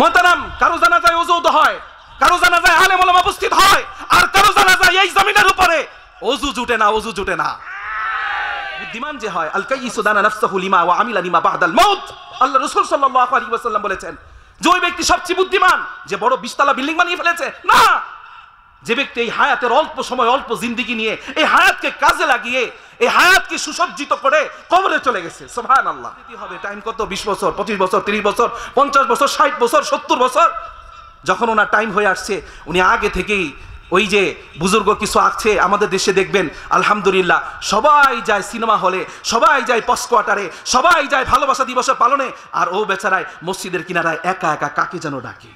মোহতারাম কারো জানাজায় অজুদ হয় কারো জানাজায় আলে ওলামা উপস্থিত হয় আর কারো জানাজায় এই জমিনের উপরে অজু জুটে না অজু জুটে না বুদ্ধিমান যে হয় আল কাইসুদানা নাফসাহু লিমা ওয়া আমিলা লিমা বাদাল মউত আল্লাহ রাসূল সাল্লাল্লাহু আলাইহি ওয়াসাল্লাম বলেছেন যে ওই ব্যক্তি সবচেয়ে বুদ্ধিমান যে বড় বিশতলা বিল্ডিং বানিয়ে ফেলেছে না যে ব্যক্তি এই হায়াতের অল্প সময় অল্প জিন্দিগি নিয়ে এই হায়াতকে কাজে লাগিয়ে এই হায়াতকে সুসজ্জিত করে কবরে চলে গেছে সোহান আল্লাহ হবে টাইম কত বিশ বছর পঁচিশ বছর তিরিশ বছর পঞ্চাশ বছর ষাট বছর সত্তর বছর যখন ওনার টাইম হয়ে আসছে উনি আগে থেকেই ওই যে বুজুর্গ কিছু আছে আমাদের দেশে দেখবেন আলহামদুলিল্লাহ সবাই যায় সিনেমা হলে সবাই যায় পস কোয়াটারে সবাই যায় ভালোবাসা দিবসে পালনে আর ও বেচারায় মসজিদের কিনারায় একা একা কাকে যেন ডাকে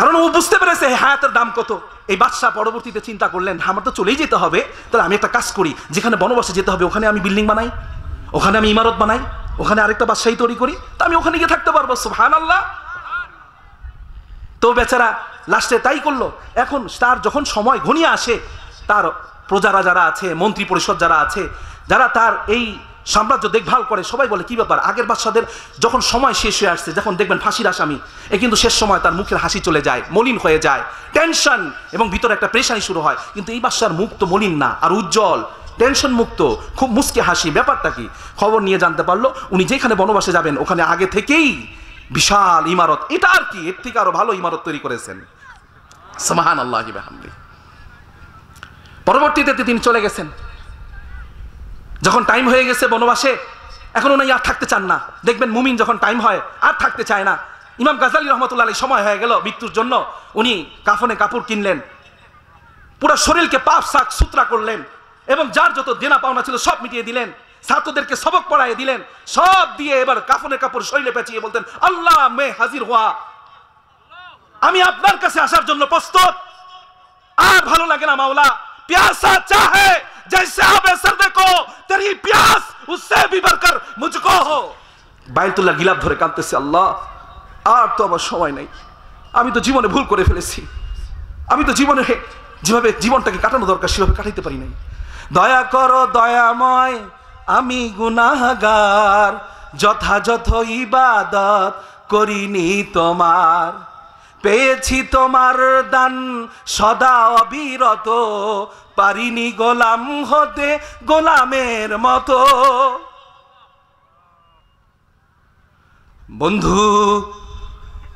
কারণ ও বুঝতে পেরেছে হায়াতের দাম কত এই বাদশাহ পরবর্তীতে চিন্তা করলেন আমার তো চলেই যেতে হবে তাহলে আমি একটা কাজ করি যেখানে বনবাসে যেতে হবে ওখানে আমি বিল্ডিং বানাই ওখানে আমি ইমারত বানাই ওখানে আরেকটা বাদশাহী তৈরি করি তা আমি ওখানে গিয়ে থাকতে পারবো হান আল্লাহ তো বেচারা লাস্টে তাই করলো এখন তার যখন সময় ঘনিয়ে আসে তার প্রজারা যারা আছে মন্ত্রী পরিষদ যারা আছে যারা তার এই সাম্রাজ্য দেখভাল করে সবাই বলে কি ব্যাপার আগের বাচ্চাদের যখন সময় শেষ হয়ে আসছে যখন দেখবেন ফাঁসির আসামি এ কিন্তু শেষ সময় তার মুখের হাসি চলে যায় মলিন হয়ে যায় টেনশন এবং ভিতরে একটা প্রেশানি শুরু হয় কিন্তু এই বাচ্চার মুখ তো মলিন না আর উজ্জ্বল টেনশন মুক্ত খুব মুস্কে হাসি ব্যাপারটা কি খবর নিয়ে জানতে পারলো উনি যেখানে বনবাসে যাবেন ওখানে আগে থেকেই বিশাল ইমারত এটা আর কি এর থেকে আরো ভালো ইমারত তৈরি করেছেন সমাহান আল্লাহ পরবর্তীতে তিনি চলে গেছেন যখন টাইম হয়ে গেছে বনবাসে এখন উনি আর থাকতে চান না দেখবেন মুমিন যখন টাইম হয় আর থাকতে চায় না ইমাম গাজালি রহমতুল্লাহ সময় হয়ে গেল মৃত্যুর জন্য উনি কাফনে কাপড় কিনলেন পুরো শরীরকে পাপ শাক সুতরা করলেন এবং যার যত দেনা পাওনা ছিল সব মিটিয়ে দিলেন ছাত্রদেরকে সবক পড়াই দিলেন সব দিয়ে এবার কাফনে কাপড় শরীরে পেঁচিয়ে বলতেন আল্লাহ মে হাজির হওয়া আমি আপনার কাছে আসার জন্য প্রস্তুত আর ভালো লাগে না মাওলা পিয়াসা চাহে जैसे आप असर देखो तेरी प्यास उससे भी बढ़कर मुझको हो বায়তুল্লাহ গিলাপ ধরে কাঁদতেছে আল্লাহ আর তো আমার সময় নাই আমি তো জীবনে ভুল করে ফেলেছি আমি তো জীবনে যেভাবে জীবনটাকে কাটানো দরকার সেভাবে কাটাইতে পারি নাই দয়া করো দয়াময় আমি গুনাহগার যথাযথ ইবাদত করিনি তোমার পেয়েছি তোমার দান সদা অবিরত পারিনি গোলাম হতে গোলামের মতো বন্ধু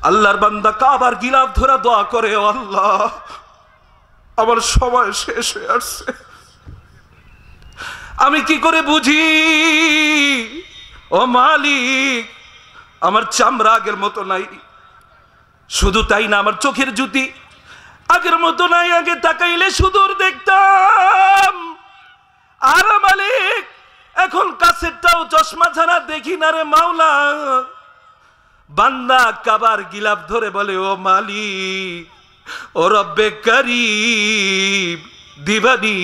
আল্লাহর বান্দা কাবার গিলাপ ধরা দোয়া করে আল্লাহ আমার সময় শেষ হয়ে আসছে আমি কি করে বুঝি ও মালিক আমার চামড়া আগের মতো নাই শুধু তাই না আমার চোখের জুতি আগের মতো নাই আগে তাকাইলে সুদূর দেখতাম আর মালিক এখন কাছেরটাও চশমা ছাড়া দেখি না রে মাওলা বান্দা কাবার গিলাপ ধরে বলে ও মালি ও রব্বে কারিব দিবানি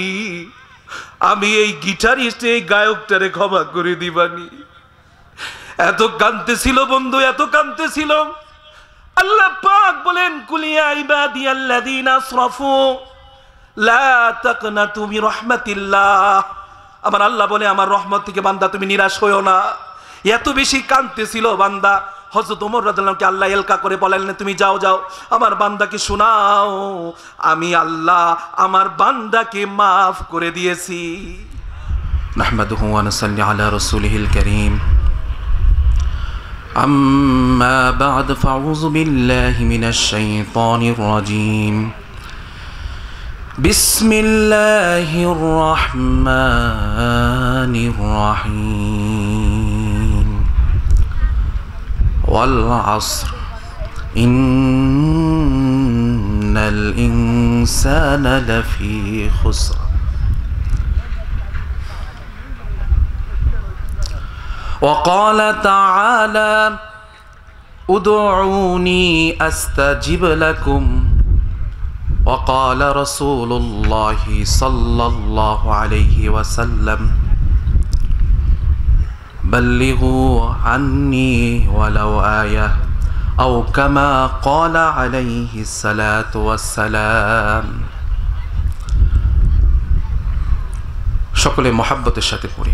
আমি এই গিটারিস্ট এই গায়কটারে ক্ষমা করে দিবানি এত কানতেছিল বন্ধু এত কানতেছিলাম আল্লাহ পাক বলেন কুলিয়া ইবাদি আল্লাযিনা আসরাফু লা তাকনাতু মির রাহমাতিল্লাহ আমার আল্লাহ বলে আমার রহমত থেকে বান্দা তুমি নিরাশ হইও না এত বেশি ছিল বান্দা হযরত ওমর রাদুল্লাহকে আল্লাহ এলকা করে বলেন তুমি যাও যাও আমার বান্দাকে শোনাও আমি আল্লাহ আমার বান্দাকে মাফ করে দিয়েছি নাহমাদুহু ওয়া নাসাল্লি আলা রাসূলিহিল কারীম أما بعد فأعوذ بالله من الشيطان الرجيم بسم الله الرحمن الرحيم والعصر إن الإنسان لفي خسر وقال تعالى ادعوني استجب لكم وقال رسول الله صلى الله عليه وسلم بلغوا عني ولو ايه او كما قال عليه الصلاه والسلام সকলে মহাব্বতের সাথে পড়ি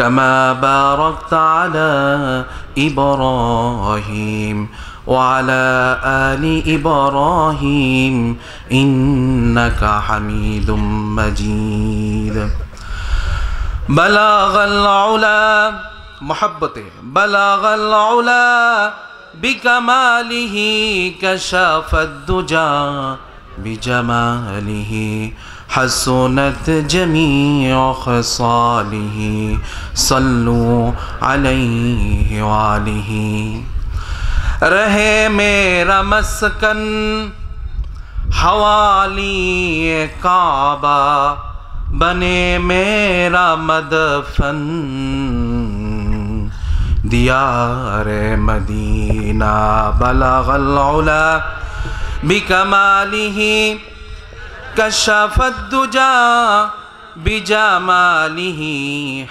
كما باركت على إبراهيم وعلى آل إبراهيم إنك حميد مجيد بلغ العلا محبته بلغ العلا بكماله كشاف الدجى بجماله حسنت جمیع خصالہ صلو علیہ وآلہ رہے میرا مسکن حوالی کعبہ بنے میرا مدفن دیار مدینہ بلغ العلا بکمالی कशफुजा बिजामालिही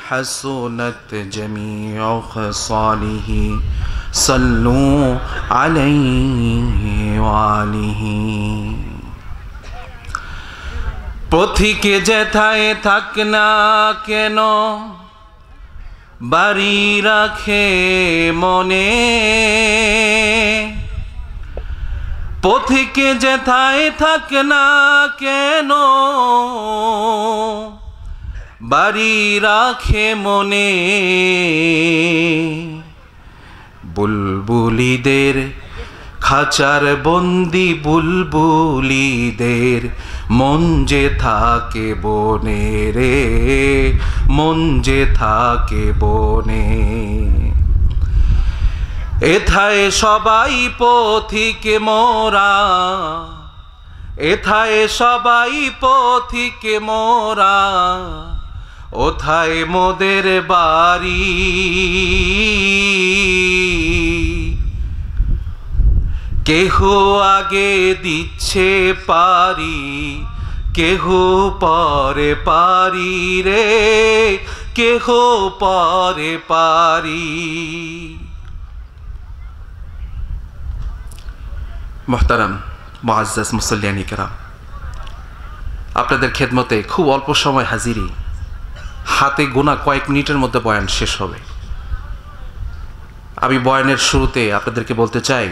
हसोनत जमी खसालिही सल्लू अलैहि वालिही পথিকে যেথায় থাক না কেন बारी रखे मोने পথিকে যেথায় থাক না কেন বাড়ি রাখে মনে বুলবুলিদের খাচার বন্দি বুলবুলিদের মন যে থাকে বনে রে মন যে থাকে বনে এথায় সবাই পথিক মোরা এথায় সবাই পথিক মোরা ওথায় মোদের বাড়ি কেহ আগে দিচ্ছে পারি কেহ পরে পারি রে কেহ পরে পারি মহতারাম মোয়াজ্জাজ মুসল্লিয়ানি কেরাম আপনাদের খেদমতে খুব অল্প সময় হাজিরি হাতে গোনা কয়েক মিনিটের মধ্যে বয়ান শেষ হবে আমি বয়ানের শুরুতে আপনাদেরকে বলতে চাই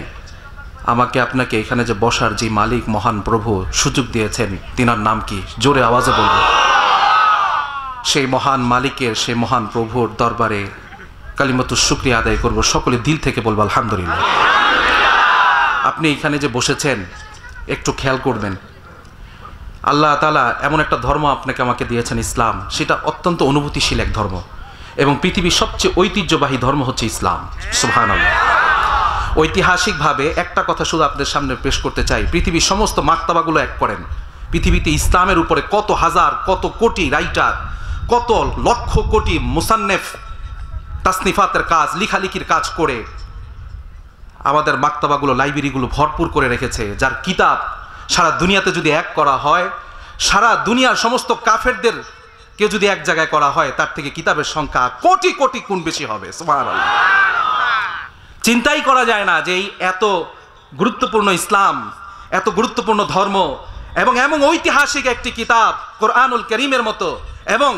আমাকে আপনাকে এখানে যে বসার যে মালিক মহান প্রভু সুযোগ দিয়েছেন তিনার নাম কি জোরে আওয়াজে বলব সেই মহান মালিকের সেই মহান প্রভুর দরবারে কালিমাতুর শুক্রিয়া আদায় করব সকলে দিল থেকে বলবো আলহামদুলিল্লাহ আপনি এখানে যে বসেছেন একটু খেয়াল করবেন আল্লাহ তালা এমন একটা ধর্ম আপনাকে আমাকে দিয়েছেন ইসলাম সেটা অত্যন্ত অনুভূতিশীল এক ধর্ম এবং পৃথিবীর সবচেয়ে ঐতিহ্যবাহী ধর্ম হচ্ছে ইসলাম সুহান ঐতিহাসিকভাবে একটা কথা শুধু আপনাদের সামনে পেশ করতে চাই পৃথিবীর সমস্ত মাক্তাবাগুলো এক করেন পৃথিবীতে ইসলামের উপরে কত হাজার কত কোটি রাইটার কত লক্ষ কোটি মুসান্নেফ তাসনিফাতের কাজ লিখালিখির কাজ করে আমাদের মাক্তাবাগুলো লাইব্রেরিগুলো ভরপুর করে রেখেছে যার কিতাব সারা দুনিয়াতে যদি এক করা হয় সারা দুনিয়ার সমস্ত কাফেরদের কে যদি এক জায়গায় করা হয় তার থেকে কিতাবের সংখ্যা কোটি কোটি কোন বেশি হবে চিন্তাই করা যায় না যে এই এত গুরুত্বপূর্ণ ইসলাম এত গুরুত্বপূর্ণ ধর্ম এবং এমন ঐতিহাসিক একটি কিতাব কোরআনুল করিমের মতো এবং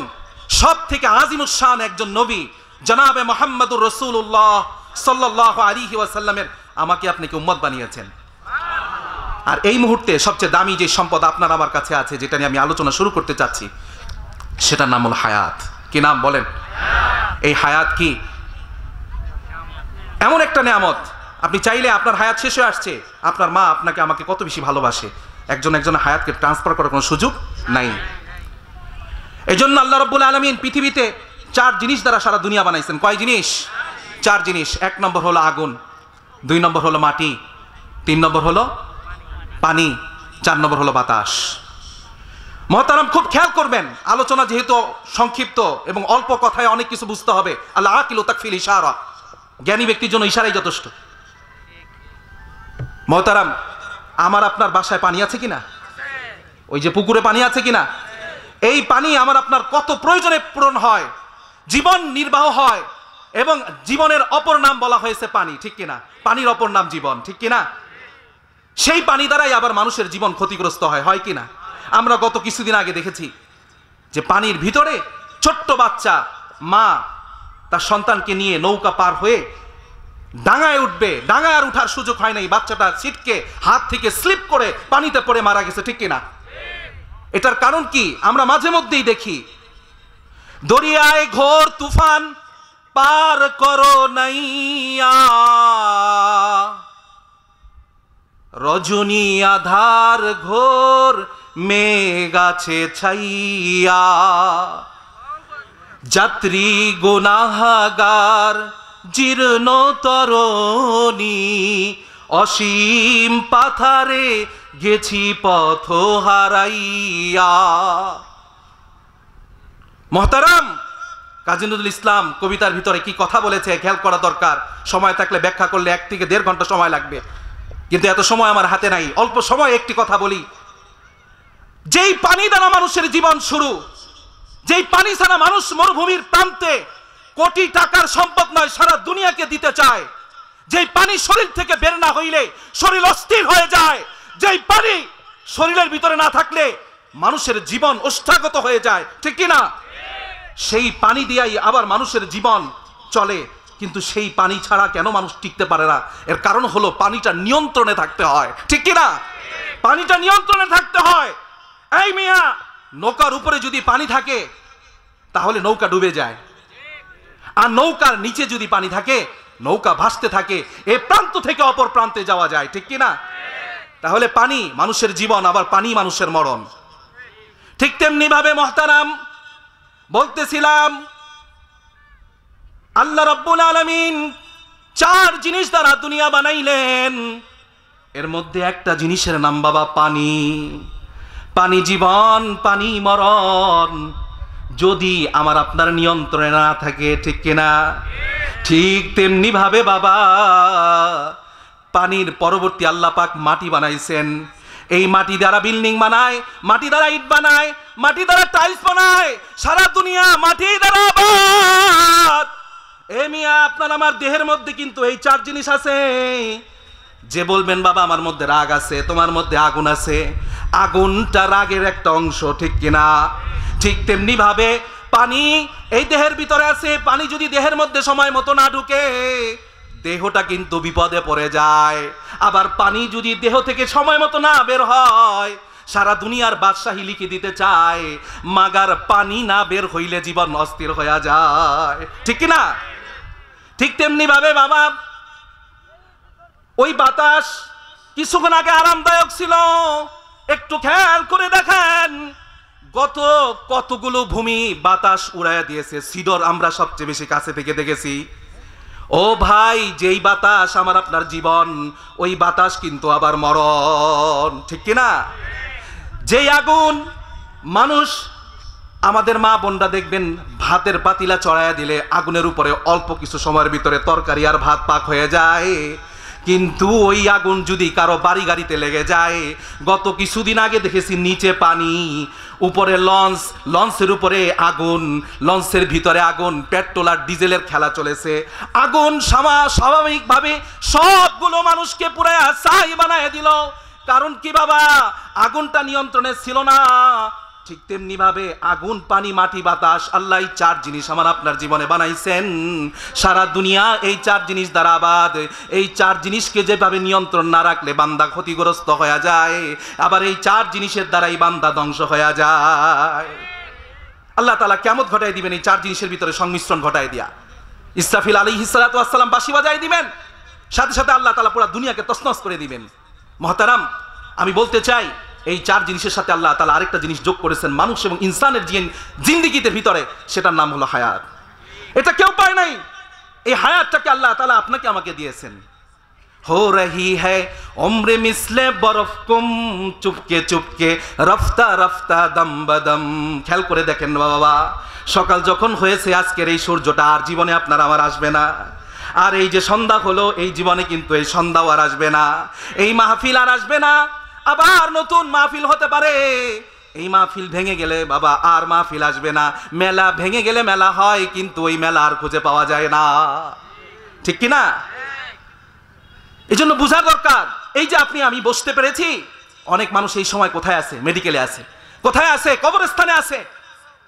সব থেকে আজিমুসান একজন নবী জনাবে মোহাম্মদুর রসুল্লাহ সাল্লাহ আলী ওয়াসাল্লামের আমাকে আপনাকে উম্মত বানিয়েছেন আর এই মুহূর্তে সবচেয়ে দামি যে সম্পদ আপনার আমার কাছে আছে যেটা নিয়ে আমি আলোচনা শুরু করতে চাচ্ছি সেটার নাম হল হায়াত কি নাম বলেন এই হায়াত কি এমন একটা নিয়ামত আপনি চাইলে আপনার হায়াত শেষ হয়ে আসছে আপনার মা আপনাকে আমাকে কত বেশি ভালোবাসে একজন একজন হায়াতকে ট্রান্সফার করার কোনো সুযোগ নাই এই জন্য আল্লাহ রব্বুল আলমিন পৃথিবীতে চার জিনিস দ্বারা সারা দুনিয়া বানাইছেন কয় জিনিস চার জিনিস এক নম্বর হলো আগুন দুই নম্বর হলো মাটি তিন নম্বর হলো পানি চার নম্বর হলো বাতাস মহতারাম খুব খেয়াল করবেন আলোচনা যেহেতু সংক্ষিপ্ত এবং অল্প কথায় অনেক কিছু বুঝতে হবে আল্লাহ আকিল তাকফিল ইশারা জ্ঞানী ব্যক্তির জন্য ইশারাই যথেষ্ট মহতারাম আমার আপনার বাসায় পানি আছে কিনা ওই যে পুকুরে পানি আছে কিনা এই পানি আমার আপনার কত প্রয়োজনে পূরণ হয় জীবন নির্বাহ হয় এবং জীবনের অপর নাম বলা হয়েছে পানি ঠিক কিনা পানির অপর নাম জীবন ঠিক কিনা সেই পানি দ্বারাই আবার মানুষের জীবন ক্ষতিগ্রস্ত হয় হয় কিনা আমরা গত কিছুদিন আগে দেখেছি যে পানির ভিতরে ছোট্ট বাচ্চা মা তার সন্তানকে নিয়ে নৌকা পার হয়ে ডাঙায় উঠবে ডাঙায় আর উঠার সুযোগ হয় নাই বাচ্চাটা ছিটকে হাত থেকে স্লিপ করে পানিতে পড়ে মারা গেছে ঠিক কিনা এটার কারণ কি আমরা মাঝে মধ্যেই দেখি দরিয়ায় ঘোর তুফান পার করো নাইয়া রজনী আধার ঘোর মেঘাছে ছাইয়া যাত্রী গুনাহাগার জীর্ণ তরণী অসীম পাথারে গেছি পথ হারাইয়া মহতারাম কাজী নজরুল ইসলাম কবিতার ভিতরে কি কথা বলেছে খেয়াল করা দরকার সময় থাকলে ব্যাখ্যা করলে এক থেকে দেড় ঘন্টা সময় লাগবে কিন্তু এত সময় আমার হাতে নাই অল্প সময় একটি কথা বলি যেই পানি দ্বারা মানুষের জীবন শুরু যেই পানি ছাড়া মানুষ মরুভূমির প্রান্তে কোটি টাকার সম্পদ নয় সারা দুনিয়াকে দিতে চায় যেই পানি শরীর থেকে বের না হইলে শরীর অস্থির হয়ে যায় যেই পানি শরীরের ভিতরে না থাকলে মানুষের জীবন অষ্টাগত হয়ে যায় ঠিক কিনা না সেই পানি দিয়াই আবার মানুষের জীবন চলে কিন্তু সেই পানি ছাড়া কেন মানুষ টিকতে পারে না এর কারণ হলো পানিটা নিয়ন্ত্রণে থাকতে হয় ঠিক কিনা পানিটা নিয়ন্ত্রণে থাকতে হয় এই মিয়া নৌকার উপরে যদি পানি থাকে তাহলে নৌকা ডুবে যায় আর নৌকার নিচে যদি পানি থাকে নৌকা ভাসতে থাকে এ প্রান্ত থেকে অপর প্রান্তে যাওয়া যায় ঠিক কিনা তাহলে পানি মানুষের জীবন আবার পানি মানুষের মরণ ঠিক তেমনিভাবে মহতারাম বলতেছিলাম আল্লাহ রব্বুল আলমিন চার জিনিস দ্বারা দুনিয়া বানাইলেন এর মধ্যে একটা জিনিসের নাম বাবা পানি পানি জীবন পানি মরণ যদি আমার আপনার নিয়ন্ত্রণে না থাকে ঠিক কিনা ঠিক তেমনি ভাবে বাবা পানির পরবর্তী আল্লাপাক মাটি বানাইছেন এই মাটি দ্বারা বিল্ডিং বানায় মাটি দ্বারা ইট বানায় মাটি দ্বারা টাইলস বানায় সারা দুনিয়া মাটি দ্বারা এ মিয়া আপনার আমার দেহের মধ্যে কিন্তু এই চার জিনিস আছে যে বলবেন বাবা আমার মধ্যে রাগ আছে তোমার মধ্যে আগুন আছে আগুনটা রাগের একটা অংশ ঠিক কিনা ঠিক তেমনি ভাবে পানি এই দেহের ভিতরে আছে পানি যদি দেহের মধ্যে সময় মতো না ঢুকে দেহটা কিন্তু বিপদে পড়ে যায় আবার পানি যদি দেহ থেকে সময় মতো না বের হয় সারা দুনিয়ার বাদশাহী লিখে দিতে চায় মাগার পানি না বের হইলে জীবন অস্থির হয়ে যায় ঠিক না ঠিক তেমনি ভাবে বাবা ওই বাতাস কিছুক্ষণ আগে আরামদায়ক ছিল একটু খেয়াল করে দেখেন গত কতগুলো ভূমি বাতাস উড়াইয়া দিয়েছে সিডর আমরা সবচেয়ে বেশি কাছে থেকে দেখেছি ও ভাই যেই বাতাস আমার আপনার জীবন ওই বাতাস কিন্তু আবার মরণ ঠিক কিনা যেই আগুন মানুষ আমাদের মা বোনরা দেখবেন ভাতের পাতিলা চড়াইয়া দিলে আগুনের উপরে অল্প কিছু সময়ের ভিতরে তরকারি আর ভাত পাক হয়ে যায় কিন্তু ওই আগুন যদি কারো বাড়ি গাড়িতে লেগে যায় গত কিছুদিন আগে দেখেছি নিচে পানি উপরে লঞ্চ লঞ্চের উপরে আগুন লঞ্চের ভিতরে আগুন পেট্রোল আর ডিজেলের খেলা চলেছে আগুন স্বাভাবিকভাবে সবগুলো মানুষকে পুরো ছাই বানায় দিল কারণ কি বাবা আগুনটা নিয়ন্ত্রণে ছিল না ঠিক তেমনি ভাবে আগুন পানি মাটি বাতাস আল্লাহ চার জিনিস আমার আপনার জীবনে বানাইছেন সারা দুনিয়া এই চার জিনিস দ্বারা আবাদ এই চার জিনিসকে যেভাবে নিয়ন্ত্রণ না রাখলে বান্দা ক্ষতিগ্রস্ত হয়ে যায় আবার এই চার জিনিসের দ্বারাই বান্দা ধ্বংস হয়ে যায় আল্লাহ তালা কেমত ঘটাই দিবেন এই চার জিনিসের ভিতরে সংমিশ্রণ ঘটাই দিয়া ইসরাফিল আলী হিসালাতাম বাসি বাজাই দিবেন সাথে সাথে আল্লাহ তালা পুরা দুনিয়াকে তসনস করে দিবেন মহতারাম আমি বলতে চাই এই চার জিনিসের সাথে আল্লাহ তালা আরেকটা জিনিস যোগ করেছেন মানুষ এবং ইনসানের জিন জিন্দিগিতে ভিতরে সেটার নাম হলো হায়াত এটা কেউ পায় নাই এই হায়াতটাকে আল্লাহ তালা আপনাকে আমাকে দিয়েছেন হো রহি হমরে মিসলে বরফ কুম চুপকে চুপকে রফতা রফতা দম বদম খেয়াল করে দেখেন বাবা সকাল যখন হয়েছে আজকের এই সূর্যটা আর জীবনে আপনার আমার আসবে না আর এই যে সন্ধ্যা হলো এই জীবনে কিন্তু এই সন্ধ্যাও আর আসবে না এই মাহফিল আর আসবে না আবার নতুন মাহফিল হতে পারে এই মাহফিল ভেঙে গেলে বাবা আর মাহফিল আসবে না মেলা ভেঙে গেলে মেলা হয় কিন্তু ওই মেলা আর খুঁজে পাওয়া যায় না ঠিক কি না এই জন্য বোঝা দরকার এই যে আপনি আমি বসতে পেরেছি অনেক মানুষ এই সময় কোথায় আছে মেডিকেলে আছে কোথায় আছে কবরস্থানে আছে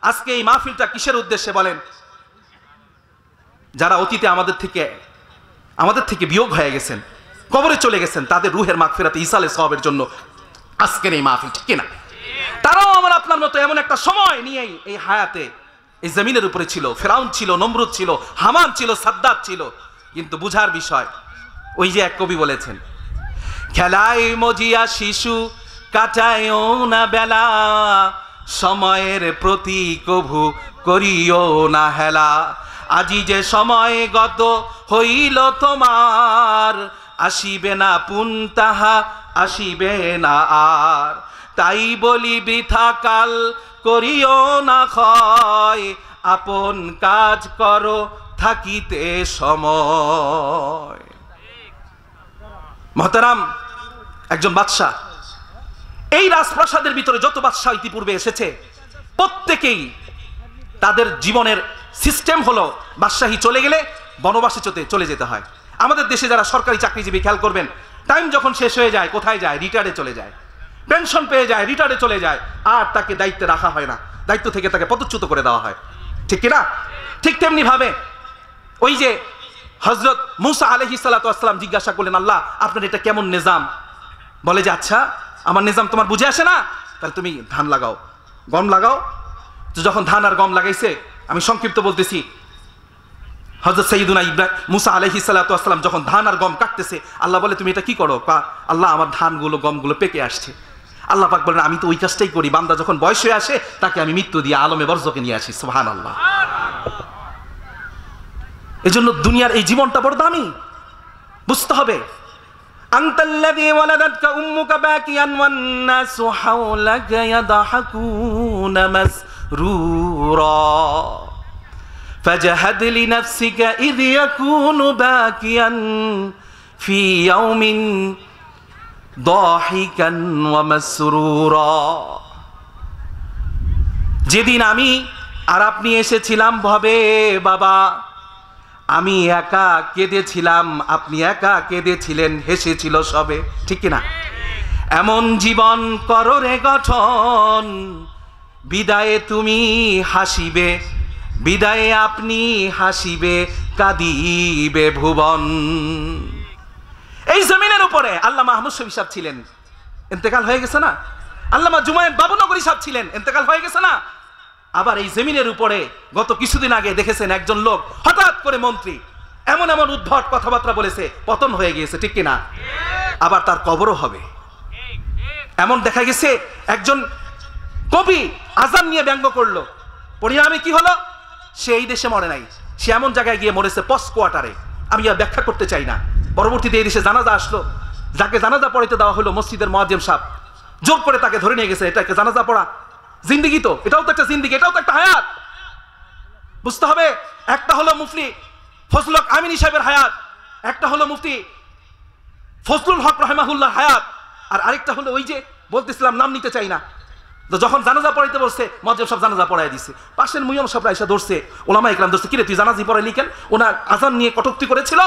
আজকে এই মাহফিলটা কিসের উদ্দেশ্যে বলেন যারা অতীতে আমাদের থেকে আমাদের থেকে বিয়োগ হয়ে গেছেন কবরে চলে গেছেন তাদের রুহের মাগফিরাতে ইসালে সবের জন্য আজকের এই মাহফিল ঠিক না তারাও আমার আপনার মতো এমন একটা সময় নিয়েই এই হায়াতে এই জমিনের উপরে ছিল ফেরাউন ছিল নমরুদ ছিল হামান ছিল সাদ্দার ছিল কিন্তু বুঝার বিষয় ওই যে এক কবি বলেছেন খেলায় মজিয়া শিশু কাটায়ও না বেলা সময়ের প্রতি কভু করিও না হেলা আজি যে সময় গত হইল তোমার আসিবে না পুন তাহা আসিবে না আর তাই বলি বৃথা কাল করিও না হয় আপন কাজ করো থাকিতে সময় মহতারাম একজন বাদশাহ এই রাজপ্রাসাদের ভিতরে যত বাদশাহ ইতিপূর্বে এসেছে প্রত্যেকেই তাদের জীবনের সিস্টেম হলো বাদশাহী চলে গেলে বনবাসে চলে যেতে হয় আমাদের দেশে যারা সরকারি চাকরিজীবী খেয়াল করবেন টাইম যখন শেষ হয়ে যায় কোথায় যায় রিটায়ারে চলে যায় পেনশন পেয়ে যায় রিটায়ারে চলে যায় আর তাকে দায়িত্বে রাখা হয় না দায়িত্ব থেকে তাকে পদচ্যুত করে দেওয়া হয় ঠিক কিনা ঠিক তেমনিভাবে ওই যে হজরত মুসা আলহি সালাতাম জিজ্ঞাসা করলেন আল্লাহ আপনার এটা কেমন নিজাম বলে যে আচ্ছা আমার নিজাম তোমার বুঝে আসে না তাহলে তুমি ধান লাগাও গম লাগাও যখন ধান আর গম লাগাইছে আমি সংক্ষিপ্ত বলতেছি হজরত সঈদুনা ইব্রাহিম মুসা আলহি সাল্লাতাম যখন ধান আর গম কাটতেছে আল্লাহ বলে তুমি এটা কি করো আল্লাহ আমার ধানগুলো গমগুলো পেকে আসছে আল্লাহ পাক বলেন আমি তো ওই কাজটাই করি বান্দা যখন বয়স হয়ে আসে তাকে আমি মৃত্যু দিয়ে আলমে বর্জকে নিয়ে আসি সোহান আল্লাহ এই জন্য দুনিয়ার এই জীবনটা বড় দামি বুঝতে হবে রুরা فجهد لنفسك إذ يكون باكيا في يوم ضاحكا ومسرورا যেদিন আমি আর আপনি এসেছিলাম ভবে বাবা আমি একা কেঁদেছিলাম আপনি একা কেঁদেছিলেন হেসেছিল সবে ঠিক কিনা এমন জীবন কররে গঠন বিদায়ে তুমি হাসিবে বিদায়ে আপনি হাসিবে কাঁদিবে ভুবন এই জমিনের উপরে আল্লাহ মাহমুদ শফি সাহেব ছিলেন এতেকাল হয়ে গেছে না আল্লামা জুমায়ন বাবুনগরী সাহেব ছিলেন এতেকাল হয়ে গেছে না আবার এই জমিনের উপরে গত কিছুদিন আগে দেখেছেন একজন লোক হঠাৎ করে মন্ত্রী এমন এমন উদ্ভট কথাবার্তা বলেছে পতন হয়ে গিয়েছে ঠিক কিনা আবার তার কবরও হবে এমন দেখা গেছে একজন কবি আজান নিয়ে ব্যঙ্গ করলো পরিণামে কি হলো সে এই দেশে মরে নাই সে এমন জায়গায় গিয়ে মরেছে পস কোয়াটারে আমি আর ব্যাখ্যা করতে চাই না পরবর্তীতে এই দেশে জানাজা আসলো যাকে জানাজা পড়াইতে দেওয়া হলো মসজিদের মহাজেম সাহ জোর করে তাকে ধরে নিয়ে গেছে এটাকে জানাজা পড়া জিন্দিগি তো এটাও তো একটা জিন্দিগি এটাও তো একটা হায়াত বুঝতে হবে একটা হলো মুফতি ফজলক আমিন আমিনী সাহেবের হায়াত একটা হলো মুফতি ফজলুল হক রহমাহুল্লাহ হায়াত আর আরেকটা হলো ওই যে বলতেছিলাম নাম নিতে চাই না যখন জানাজা পড়াইতে বলছে মজেব সব জানাজা পড়াই দিছে পাশের মুয়ম সব এসে ধরছে ওলামা ইকলাম ধরছে কিরে তুই জানাজি পড়াইলি লিখেন ওনার আজান নিয়ে কটুক্তি করেছিল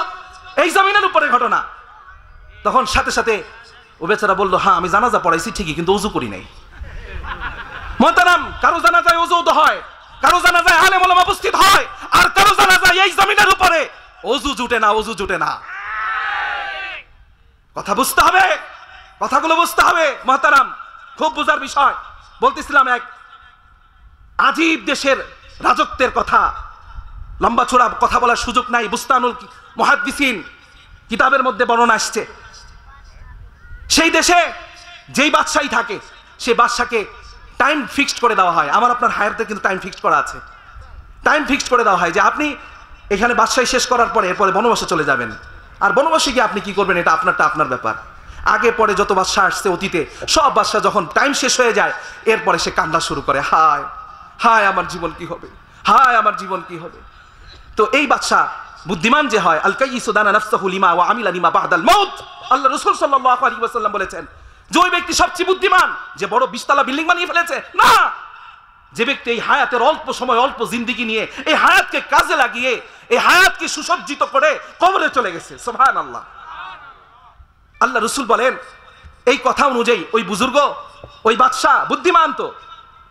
এই জমিনের উপরে ঘটনা তখন সাথে সাথে ও বেচারা বললো হ্যাঁ আমি জানাজা পড়াইছি ঠিকই কিন্তু উজু করি নাই মতারাম কারো জানাজায় উজু তো হয় কারো জানাজায় আলে ওলামা উপস্থিত হয় আর কারো জানাজায় এই জমিনের উপরে অজু জুটে না অজু জুটে না কথা বুঝতে হবে কথাগুলো বুঝতে হবে মহাতারাম খুব বোঝার বিষয় বলতেছিলাম এক আজীব দেশের রাজত্বের কথা লম্বা ছোড়া কথা বলার সুযোগ নাই বুস্তানুল মহাদ্দিসিন কিতাবের মধ্যে বর্ণনা আসছে সেই দেশে যেই বাদশাহী থাকে সে বাদশাকে টাইম ফিক্সড করে দেওয়া হয় আমার আপনার হায়ারতে কিন্তু টাইম ফিক্সড করা আছে টাইম ফিক্সড করে দেওয়া হয় যে আপনি এখানে বাদশাহী শেষ করার পরে এরপরে বনবাসে চলে যাবেন আর বনবাসে গিয়ে আপনি কি করবেন এটা আপনারটা আপনার ব্যাপার আগে পরে যত বাদশাহ আসছে অতীতে সব বাদশাহ যখন টাইম শেষ হয়ে যায় এরপরে সে কান্দা শুরু করে হায় হায় আমার জীবন কি হবে হায় আমার জীবন কি হবে তো এই বাদশাহ বুদ্ধিমান যে হয় আলকাই সুদানা নাফসাহু লিমা ওয়া আমিলা লিমা বাদাল মউত আল্লাহ রাসূল সাল্লাল্লাহু আলাইহি ওয়াসাল্লাম বলেছেন যে ওই ব্যক্তি সবচেয়ে বুদ্ধিমান যে বড় বিশতলা বিল্ডিং বানিয়ে ফেলেছে না যে ব্যক্তি এই হায়াতের অল্প সময় অল্প জিন্দিগি নিয়ে এই হায়াতকে কাজে লাগিয়ে এই হায়াতকে সুসজ্জিত করে কবরে চলে গেছে সোহান আল্লাহ আল্লাহ রসুল বলেন এই কথা অনুযায়ী ওই বুজুর্গ ওই বাদশাহ বুদ্ধিমান তো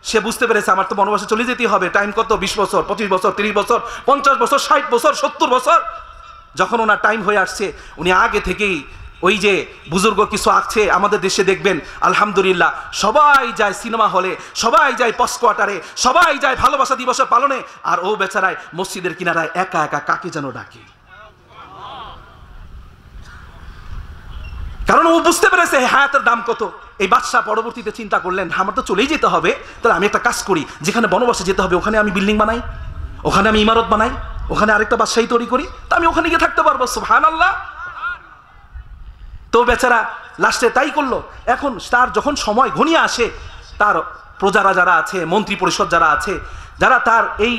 সে বুঝতে পেরেছে আমার তো বনবাসে চলে যেতে হবে টাইম কত বিশ বছর পঁচিশ বছর তিরিশ বছর পঞ্চাশ বছর ষাট বছর সত্তর বছর যখন ওনার টাইম হয়ে আসছে উনি আগে থেকেই ওই যে বুজুর্গ কিছু আছে আমাদের দেশে দেখবেন আলহামদুলিল্লাহ সবাই যায় সিনেমা হলে সবাই যায় পস কোয়ার্টারে সবাই যায় ভালোবাসা দিবসে পালনে আর ও বেচারায় মসজিদের কিনারায় একা একা কাকে যেন ডাকে কারণ ও বুঝতে পেরেছে হ্যাঁ, হায়াতের দাম কত এই বাদশাহ পরবর্তীতে চিন্তা করলেন আমার তো চলেই যেতে হবে তাহলে আমি একটা কাজ করি যেখানে বনবাসে যেতে হবে ওখানে আমি বিল্ডিং বানাই ওখানে আমি ইমারত বানাই ওখানে আরেকটা বাদশাহী তৈরি করি তা আমি ওখানে গিয়ে থাকতে পারবো সুহান আল্লাহ তো বেচারা লাস্টে তাই করলো এখন তার যখন সময় ঘনিয়ে আসে তার প্রজারা যারা আছে মন্ত্রী পরিষদ যারা আছে যারা তার এই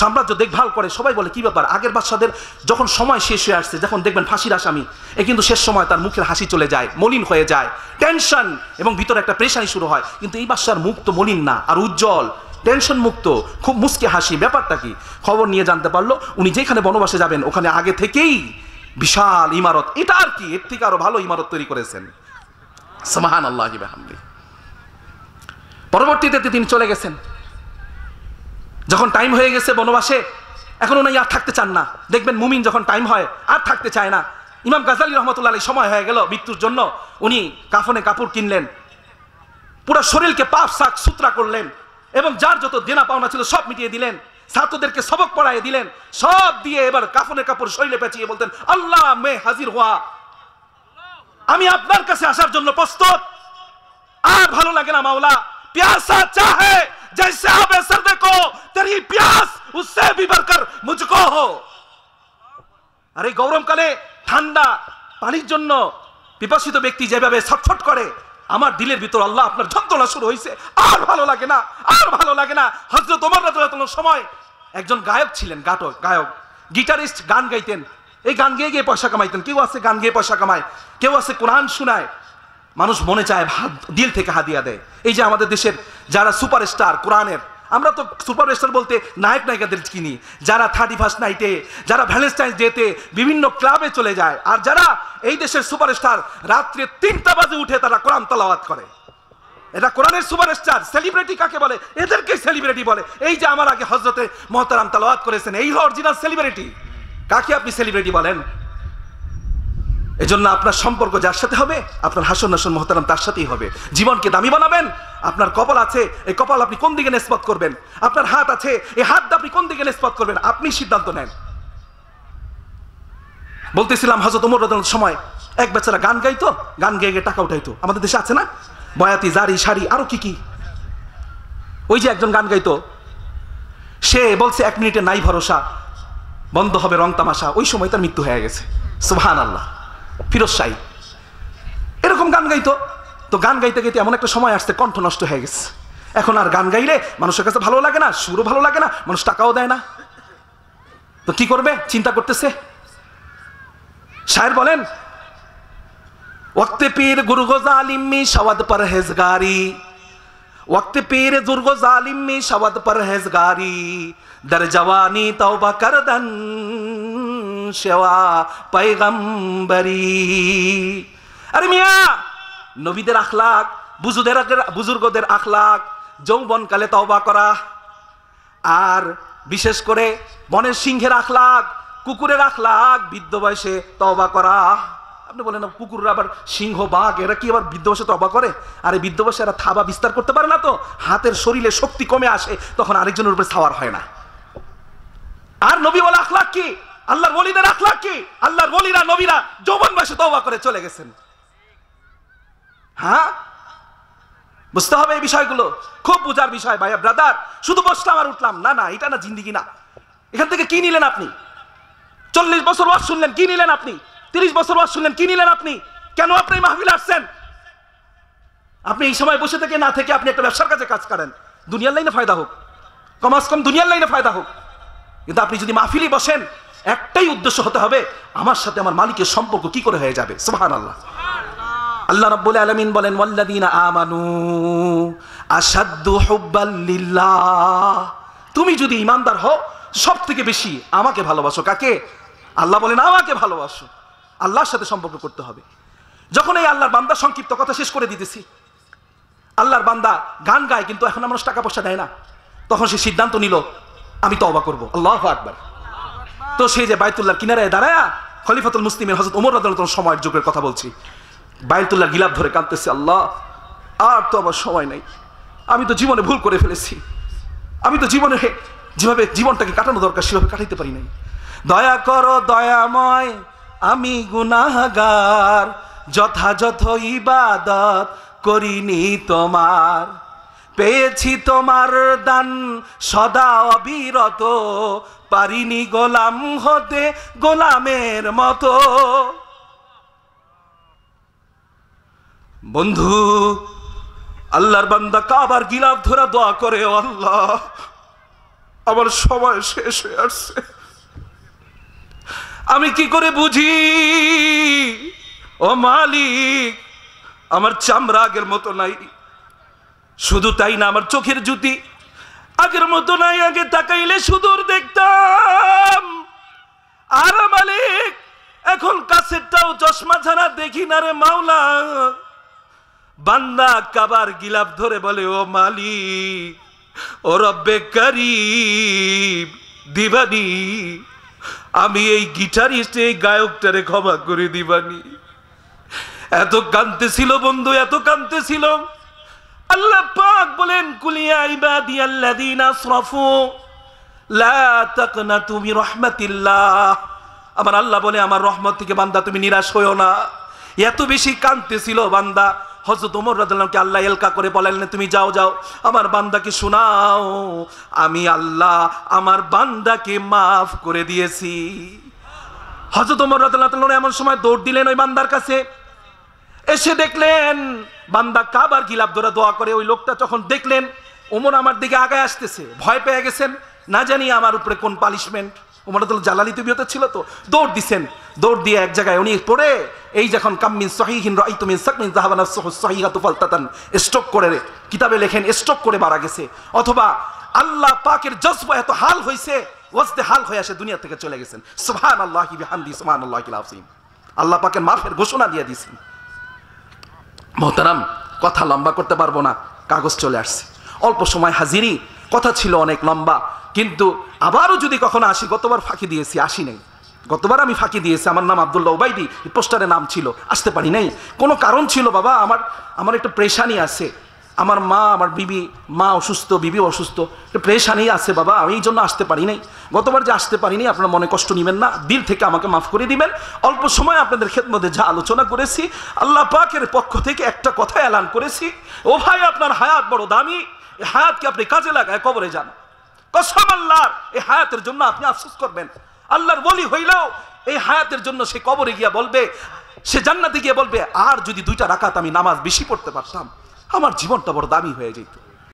সাম্রাজ্য দেখভাল করে সবাই বলে কি ব্যাপার আগের বাচ্চাদের যখন সময় শেষ হয়ে আসছে যখন দেখবেন ফাঁসির আসামি এ কিন্তু শেষ সময় তার মুখের হাসি চলে যায় মলিন হয়ে যায় টেনশন এবং ভিতরে একটা প্রেশানি শুরু হয় কিন্তু এই বাচ্চার মুখ তো মলিন না আর উজ্জ্বল টেনশন মুক্ত খুব মুস্কে হাসি ব্যাপারটা কি খবর নিয়ে জানতে পারলো উনি যেখানে বনবাসে যাবেন ওখানে আগে থেকেই বিশাল ইমারত এটা আর কি এর থেকে আরো ভালো ইমারত তৈরি করেছেন সামাহান আল্লাহ পরবর্তীতে তিনি চলে গেছেন যখন টাইম হয়ে গেছে বনবাসে এখন উনি আর থাকতে চান না দেখবেন মুমিন যখন টাইম হয় আর থাকতে চায় না ইমাম গাজালি রহমতুল্লাহ সময় হয়ে গেল মৃত্যুর জন্য উনি কাফনে কাপড় কিনলেন পুরো শরীরকে পাপ শাক সুতরা করলেন এবং যার যত দেনা পাওনা ছিল সব মিটিয়ে দিলেন ছাত্রদেরকে সবক পড়াই দিলেন সব দিয়ে এবার কাফনে কাপড় শরীরে পেঁচিয়ে বলতেন আল্লাহ মে হাজির হওয়া আমি আপনার কাছে আসার জন্য প্রস্তুত আর ভালো লাগে না মাওলা পিয়াসা চাহে जैसे आप असर देखो तेरी प्यास उससे भी बढ़कर মুজকো হো আর এই গরমকালে ঠান্ডা পানির জন্য পিপাসিত ব্যক্তি যেভাবে ছটফট করে আমার দিলের ভিতর আল্লাহ আপনার যন্ত্রণা শুরু হয়েছে আর ভালো লাগে না আর ভালো লাগে না হজরত ওমর রাজনের সময় একজন গায়ক ছিলেন গাটক গায়ক গিটারিস্ট গান গাইতেন এই গান গেয়ে গিয়ে পয়সা কামাইতেন কেউ আছে গান গেয়ে পয়সা কামায় কেউ আছে কোরআন শোনায় মানুষ মনে চায় হাত দিল থেকে হাদিয়া দেয় এই যে আমাদের দেশের যারা সুপারস্টার কোরআনের আমরা তো সুপারস্টার বলতে নায়ক নায়িকাদের কিনি যারা থার্টি ফার্স্ট নাইটে যারা ভ্যালেন্টাইন্স ডেতে বিভিন্ন ক্লাবে চলে যায় আর যারা এই দেশের সুপারস্টার রাত্রে তিনটা বাজে উঠে তারা কোরআন তালাওয়াত করে এটা কোরআনের সুপারস্টার সেলিব্রিটি কাকে বলে এদেরকে সেলিব্রিটি বলে এই যে আমার আগে হজরতে মহতারাম তালাওয়াত করেছেন এই হল অরিজিনাল সেলিব্রিটি কাকে আপনি সেলিব্রিটি বলেন এজন্য আপনার সম্পর্ক যার সাথে হবে আপনার হাসন হাসন মহতারাম তার সাথেই হবে জীবনকে দামি বানাবেন আপনার কপাল আছে এই কপাল আপনি কোন দিকে নেসপাত করবেন আপনার হাত আছে এই হাত আপনি কোন দিকে নেসপাত করবেন আপনি সিদ্ধান্ত নেন বলতেছিলাম হাজত উমর রদানোর সময় এক বেচারা গান গাইতো গান গেয়ে গিয়ে টাকা উঠাইতো আমাদের দেশে আছে না বয়াতি জারি শাড়ি আরো কি কি ওই যে একজন গান গাইতো সে বলছে এক মিনিটে নাই ভরসা বন্ধ হবে রং তামাশা ওই সময় তার মৃত্যু হয়ে গেছে সুহান আল্লাহ ফিরোজ সাহি এরকম গান গাইতো তো গান গাইতে গাইতে এমন একটা সময় আসতে কণ্ঠ নষ্ট হয়ে গেছে এখন আর গান গাইলে মানুষের কাছে ভালো লাগে না সুরও ভালো লাগে না মানুষ টাকাও দেয় না তো কি করবে চিন্তা করতেছে শায়ের বলেন ওক্তে পীর গুরু গোজা সওয়াদ পরহেজগারি वक्त पीर जुर्गो जालिम में शवद परहेजगारी दर जवानी तौबा कर दन शेवा আরে মিয়া নবীদের আখলাক বুজুদের বুজুর্গদের আখলাক যৌবনকালে তওবা করা আর বিশেষ করে বনের সিংহের আখলাক কুকুরের আখলাক বৃদ্ধ বয়সে তওবা করা আপনি বলেন কুকুররা আবার সিংহ বাঘ এরা কি আবার বৃদ্ধবাসে তো অবা করে আর এই বৃদ্ধবাসে এরা থাবা বিস্তার করতে পারে না তো হাতের শরীরে শক্তি কমে আসে তখন আরেকজনের উপরে সাওয়ার হয় না আর নবী বলে আখলাক কি আল্লাহর বলিদের আখলাক কি আল্লাহর বলিরা নবীরা যৌবন বয়সে তবা করে চলে গেছেন হ্যাঁ বুঝতে হবে এই বিষয়গুলো খুব বোঝার বিষয় ভাইয়া ব্রাদার শুধু বসলাম আর উঠলাম না না এটা না জিন্দিগি না এখান থেকে কি নিলেন আপনি চল্লিশ বছর ওয়াজ শুনলেন কি নিলেন আপনি তিরিশ বছর ওয়াজ শুনলেন কি নিলেন আপনি কেন আপনি মাহফিল আসছেন আপনি এই সময় বসে থেকে না থেকে আপনি একটা ব্যবসার কাছে কাজ করেন দুনিয়ার লাইনে ফায়দা হোক কমাস কম দুনিয়ার লাইনে ফায়দা হোক কিন্তু আপনি যদি মাহফিলি বসেন একটাই উদ্দেশ্য হতে হবে আমার সাথে আমার মালিকের সম্পর্ক কি করে হয়ে যাবে সোহান আল্লাহ আল্লাহ রাব্বুল আলামিন বলেন ওয়াল্লাযিনা আমানু আশাদ্দু হুব্বাল তুমি যদি ইমানদার হও সব থেকে বেশি আমাকে ভালোবাসো কাকে আল্লাহ বলেন আমাকে ভালোবাসো আল্লাহর সাথে সম্পর্ক করতে হবে যখন এই আল্লাহর বান্দা সংক্ষিপ্ত কথা শেষ করে দিতেছি আল্লাহর বান্দা গান গায় কিন্তু এখন মানুষ টাকা পয়সা দেয় না তখন সে সিদ্ধান্ত নিল আমি তো অবা করবো আল্লাহ আকবর তো সে যে বায়তুল্লাহর কিনারায় দাঁড়ায় খলিফাতুল মুসলিমের হজরত ওমর রাদুল সময়ের যুগের কথা বলছি বায়তুল্লাহ গিলাপ ধরে কাঁদতেছে আল্লাহ আর তো আমার সময় নাই আমি তো জীবনে ভুল করে ফেলেছি আমি তো জীবনে যেভাবে জীবনটাকে কাটানো দরকার সেভাবে কাটাইতে পারি নাই দয়া করো দয়াময় আমি গুনাহগার যথাযথ ইবাদত করিনি তোমার পেয়েছি তোমার দান সদা অবিরত পারিনি গোলাম হতে গোলামের মতো বন্ধু আল্লাহর বান্দা কাবার গিলাফ ধরা দোয়া করে আল্লাহ আমার সময় শেষ হয়ে আসছে আমি কি করে বুঝি ও মালিক আমার চামড়া আগের মতো নাই শুধু তাই না আমার চোখের জুতি আগের মতো নাই আগে তাকাইলে সুদূর দেখতাম আর মালিক এখন কাছেরটাও চশমা ছাড়া দেখি না রে মাওলা বান্দা কাবার গিলাপ ধরে বলে ও মালিক ও রব্বে করিব দিবানি আমি এই গিটারিস্ট এই গায়কটারে ক্ষমা করে দিবানি এত ছিল বন্ধু এত ছিল আল্লাহ পাক বলেন কুলিয়া ইবাদি আল্লাযীনা আসরাফু লা তাকনাতু মি রাহমাতিল্লাহ আমার আল্লাহ বলে আমার রহমত থেকে বান্দা তুমি নিরাশ হইও না এত বেশি ছিল বান্দা হজরত ওমর রাজাল্লামকে আল্লাহ এলকা করে বলেন তুমি যাও যাও আমার বান্দাকে শোনাও আমি আল্লাহ আমার বান্দাকে মাফ করে দিয়েছি হজরত ওমর রাজাল্লাহ এমন সময় দৌড় দিলেন ওই বান্দার কাছে এসে দেখলেন বান্দা কাবার গিলাপ ধরে দোয়া করে ওই লোকটা যখন দেখলেন ওমর আমার দিকে আগায় আসতেছে ভয় পেয়ে গেছেন না জানি আমার উপরে কোন পালিশমেন্ট উমরাদুল জালালি তবিয়তে ছিল তো দৌড় দিছেন দৌড় দিয়ে এক জায়গায় উনি পড়ে এই যখন কাম্মিন সহিহিন রাইতুমিন সাকমিন জাহাবানা সহিহা তুফাল তাতান স্ট্রোক করে কিতাবে লেখেন স্ট্রোক করে মারা গেছে অথবা আল্লাহ পাকের জজবা এত হাল হয়েছে ওয়াজদে হাল হয়ে আসে দুনিয়া থেকে চলে গেছেন সুবহান আল্লাহ বিহামদি সুবহান আল্লাহ কিলাফসিম আল্লাহ পাকের মাফের ঘোষণা দিয়ে দিয়েছেন মোহতারাম কথা লম্বা করতে পারবো না কাগজ চলে আসছে অল্প সময় হাজিরি কথা ছিল অনেক লম্বা কিন্তু আবারও যদি কখনো আসি গতবার ফাঁকি দিয়েছি আসি নাই গতবার আমি ফাঁকি দিয়েছি আমার নাম আবদুল্লাহ ওবাইদি পোস্টারে নাম ছিল আসতে পারি নাই কোনো কারণ ছিল বাবা আমার আমার একটু প্রেশানি আছে আমার মা আমার বিবি মা অসুস্থ বিবি অসুস্থ একটু প্রেশানি আছে বাবা আমি এই জন্য আসতে পারি নাই গতবার যে আসতে পারিনি আপনার মনে কষ্ট নেবেন না দিল থেকে আমাকে মাফ করে দিবেন অল্প সময় আপনাদের মধ্যে যা আলোচনা করেছি আল্লাহ পাকের পক্ষ থেকে একটা কথা এলান করেছি ও ভাই আপনার হায়াত বড় দামি হায়াতকে আপনি কাজে লাগায় কবরে যান কসম আল্লাহর এই হায়াতের জন্য আপনি আফসোস করবেন আল্লাহর বলি হইলেও এই হায়াতের জন্য সে কবরে গিয়া বলবে সে জান্নাতে গিয়ে বলবে আর যদি দুইটা রাকাত আমি নামাজ বেশি পড়তে পারতাম আমার জীবনটা বড় দামি হয়ে যেত